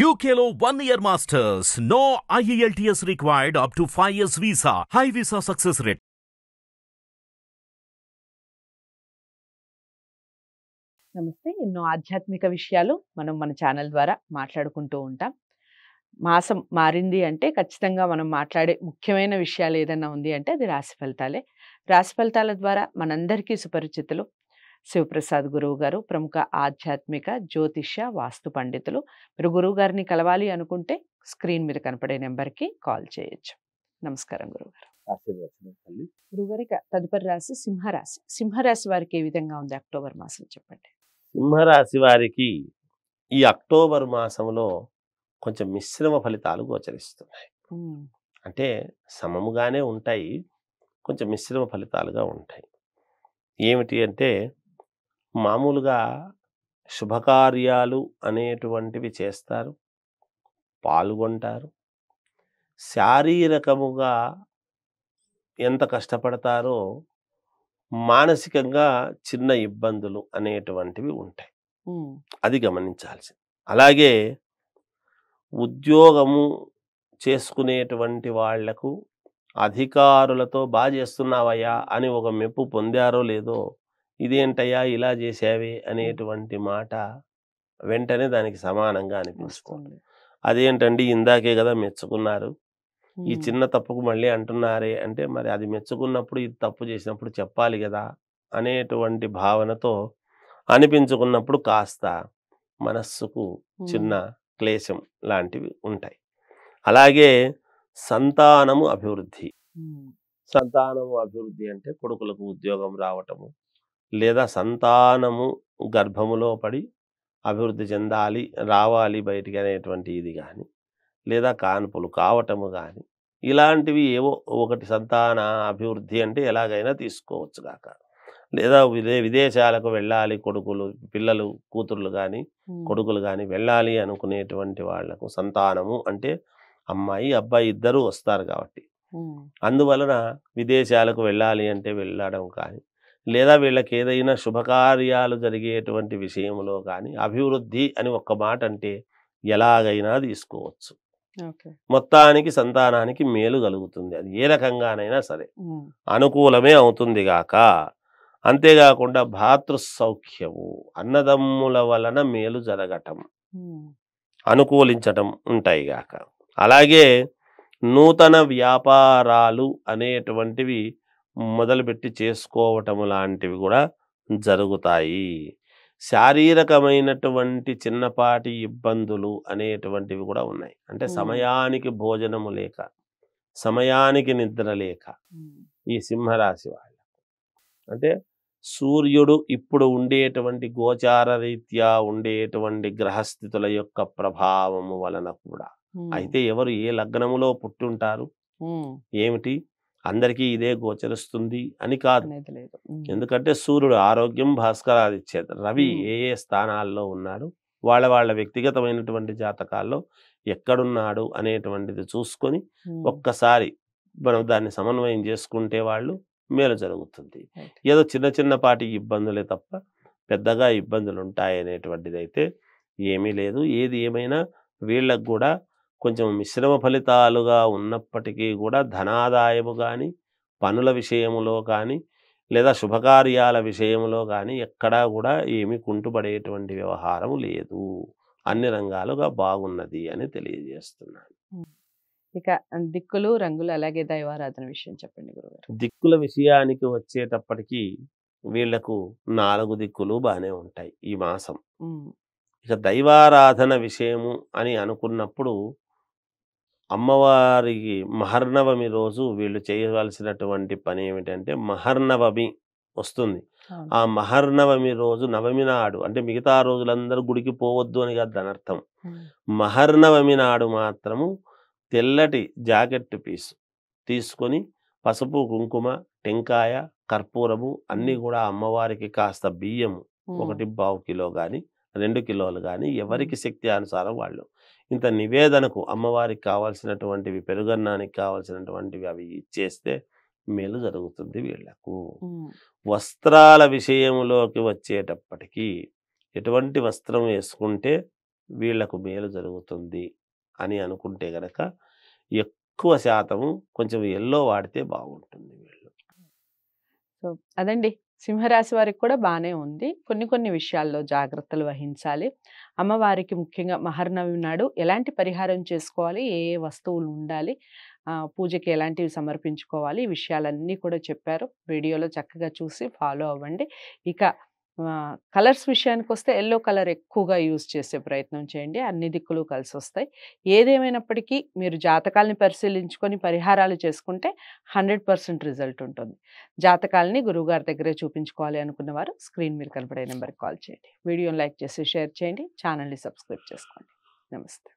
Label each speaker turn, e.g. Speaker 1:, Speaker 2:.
Speaker 1: యూకేలో one year masters no IELTS required up to five years visa high visa success rate
Speaker 2: నమస్తే ఎన్నో ఆధ్యాత్మిక విషయాలు మనం మన ఛానల్ ద్వారా మాట్లాడుకుంటూ ఉంటాం మాసం మారింది అంటే ఖచ్చితంగా మనం మాట్లాడే ముఖ్యమైన విషయాలు ఏదైనా ఉంది అంటే అది రాశి ఫలితాలే రాశి ఫలితాల ద్వారా మనందరికీ సుపరిచితులు శివప్రసాద్ గురువు గారు ప్రముఖ ఆధ్యాత్మిక జ్యోతిష వాస్తు పండితులు మీరు గురువు గారిని కలవాలి అనుకుంటే స్క్రీన్ మీద కనపడే నెంబర్కి కాల్ చేయొచ్చు నమస్కారం గురుగారు గురుగారి తదుపరి రాశి సింహరాశి సింహరాశి వారికి ఏ విధంగా ఉంది అక్టోబర్ మాసం చెప్పండి
Speaker 1: సింహరాశి వారికి ఈ అక్టోబర్ మాసంలో కొంచెం మిశ్రమ ఫలితాలు గోచరిస్తున్నాయి అంటే సమముగానే ఉంటాయి కొంచెం మిశ్రమ ఫలితాలుగా ఉంటాయి ఏమిటి అంటే మామూలుగా శుభకార్యాలు అనేటువంటివి చేస్తారు పాల్గొంటారు శారీరకముగా ఎంత కష్టపడతారో మానసికంగా చిన్న ఇబ్బందులు అనేటువంటివి ఉంటాయి అది గమనించాల్సి అలాగే ఉద్యోగము చేసుకునేటువంటి వాళ్లకు అధికారులతో బాగా చేస్తున్నావయ్యా అని ఒక మెప్పు పొందారో లేదో ఇదేంటయ్యా ఇలా చేసావి అనేటువంటి మాట వెంటనే దానికి సమానంగా అనిపించుకోండి అదేంటండి ఇందాకే కదా మెచ్చుకున్నారు ఈ చిన్న తప్పుకు మళ్ళీ అంటున్నారే అంటే మరి అది మెచ్చుకున్నప్పుడు ఇది తప్పు చేసినప్పుడు చెప్పాలి కదా అనేటువంటి భావనతో అనిపించుకున్నప్పుడు కాస్త మనస్సుకు చిన్న క్లేశం లాంటివి ఉంటాయి అలాగే సంతానము అభివృద్ధి సంతానము అభివృద్ధి అంటే కొడుకులకు ఉద్యోగం రావటము లేదా సంతానము గర్భములో పడి అభివృద్ధి చెందాలి రావాలి బయటికి అనేటువంటి ఇది కానీ లేదా కాన్పులు కావటము కానీ ఇలాంటివి ఏవో ఒకటి సంతాన అభివృద్ధి అంటే ఎలాగైనా తీసుకోవచ్చు కాక లేదా విదే విదేశాలకు వెళ్ళాలి కొడుకులు పిల్లలు కూతురులు కానీ కొడుకులు కానీ వెళ్ళాలి అనుకునేటువంటి వాళ్లకు సంతానము అంటే అమ్మాయి అబ్బాయి ఇద్దరూ వస్తారు కాబట్టి అందువలన విదేశాలకు వెళ్ళాలి అంటే వెళ్ళడం కానీ లేదా వీళ్ళకి ఏదైనా శుభకార్యాలు జరిగేటువంటి విషయంలో కానీ అభివృద్ధి అని ఒక్క మాట అంటే ఎలాగైనా తీసుకోవచ్చు మొత్తానికి సంతానానికి మేలు కలుగుతుంది అది ఏ రకంగానైనా సరే అనుకూలమే అవుతుంది గాక అంతేకాకుండా భాతృసౌఖ్యము అన్నదమ్ముల వలన మేలు జరగటం అనుకూలించటం ఉంటాయి గాక అలాగే నూతన వ్యాపారాలు అనేటువంటివి మొదలుపెట్టి చేసుకోవటం లాంటివి కూడా జరుగుతాయి శారీరకమైనటువంటి చిన్నపాటి ఇబ్బందులు అనేటువంటివి కూడా ఉన్నాయి అంటే సమయానికి భోజనము లేక సమయానికి నిద్ర లేక ఈ సింహరాశి వాళ్ళకు అంటే సూర్యుడు ఇప్పుడు ఉండేటువంటి గోచార రీత్యా ఉండేటువంటి గ్రహస్థితుల యొక్క ప్రభావము వలన కూడా అయితే ఎవరు ఏ లగ్నములో పుట్టుంటారు ఏమిటి అందరికీ ఇదే గోచరిస్తుంది అని కాదు ఎందుకంటే సూర్యుడు ఆరోగ్యం భాస్కరాదిచ్చేత రవి ఏ ఏ స్థానాల్లో ఉన్నాడు వాళ్ళ వాళ్ళ వ్యక్తిగతమైనటువంటి జాతకాల్లో ఎక్కడున్నాడు అనేటువంటిది చూసుకొని ఒక్కసారి మనం దాన్ని సమన్వయం చేసుకుంటే వాళ్ళు మేలు జరుగుతుంది ఏదో చిన్న చిన్నపాటి ఇబ్బందులే తప్ప పెద్దగా ఇబ్బందులు ఉంటాయి అనేటువంటిది అయితే ఏమీ లేదు ఏది ఏమైనా వీళ్ళకు కూడా కొంచెం మిశ్రమ ఫలితాలుగా ఉన్నప్పటికీ కూడా ధనాదాయము కానీ పనుల విషయంలో కానీ లేదా శుభకార్యాల విషయంలో కానీ ఎక్కడా కూడా ఏమి కుంటుపడేటువంటి వ్యవహారం లేదు అన్ని రంగాలుగా బాగున్నది అని తెలియజేస్తున్నాను
Speaker 2: ఇక దిక్కులు రంగులు అలాగే దైవారాధన విషయం చెప్పండి గురువు
Speaker 1: దిక్కుల విషయానికి వచ్చేటప్పటికీ వీళ్లకు నాలుగు దిక్కులు బాగానే ఉంటాయి ఈ మాసం ఇక దైవారాధన విషయము అని అనుకున్నప్పుడు అమ్మవారికి మహర్నవమి రోజు వీళ్ళు చేయవలసినటువంటి పని ఏమిటంటే మహర్నవమి వస్తుంది ఆ మహర్నవమి రోజు నవమి నాడు అంటే మిగతా రోజులందరూ గుడికి పోవద్దు అని కాదు దాని అర్థం మహర్నవమి నాడు మాత్రము తెల్లటి జాకెట్ పీస్ తీసుకొని పసుపు కుంకుమ టెంకాయ కర్పూరము అన్నీ కూడా అమ్మవారికి కాస్త బియ్యము ఒకటి బావు కిలో కానీ రెండు కిలోలు కానీ ఎవరికి శక్తి అనుసారం వాళ్ళు ఇంత నివేదనకు అమ్మవారికి కావాల్సినటువంటివి పెరుగన్నానికి కావాల్సినటువంటివి అవి ఇచ్చేస్తే మేలు జరుగుతుంది వీళ్లకు వస్త్రాల విషయంలోకి వచ్చేటప్పటికీ ఎటువంటి వస్త్రం వేసుకుంటే వీళ్లకు మేలు జరుగుతుంది అని అనుకుంటే గనక ఎక్కువ శాతము కొంచెం ఎల్లో వాడితే బాగుంటుంది వీళ్ళు
Speaker 2: అదండి సింహరాశి వారికి కూడా బాగానే ఉంది కొన్ని కొన్ని విషయాల్లో జాగ్రత్తలు వహించాలి అమ్మవారికి ముఖ్యంగా మహర్నవి నాడు ఎలాంటి పరిహారం చేసుకోవాలి ఏ ఏ వస్తువులు ఉండాలి పూజకి ఎలాంటివి సమర్పించుకోవాలి ఈ విషయాలన్నీ కూడా చెప్పారు వీడియోలో చక్కగా చూసి ఫాలో అవ్వండి ఇక కలర్స్ విషయానికి వస్తే ఎల్లో కలర్ ఎక్కువగా యూజ్ చేసే ప్రయత్నం చేయండి అన్ని దిక్కులు కలిసి వస్తాయి ఏదేమైనప్పటికీ మీరు జాతకాలని పరిశీలించుకొని పరిహారాలు చేసుకుంటే హండ్రెడ్ రిజల్ట్ ఉంటుంది జాతకాలని గురువుగారి దగ్గరే చూపించుకోవాలి అనుకున్న వారు స్క్రీన్ మీరు కనబడే నెంబర్కి కాల్ చేయండి వీడియోని లైక్ చేసి షేర్ చేయండి ఛానల్ని సబ్స్క్రైబ్ చేసుకోండి నమస్తే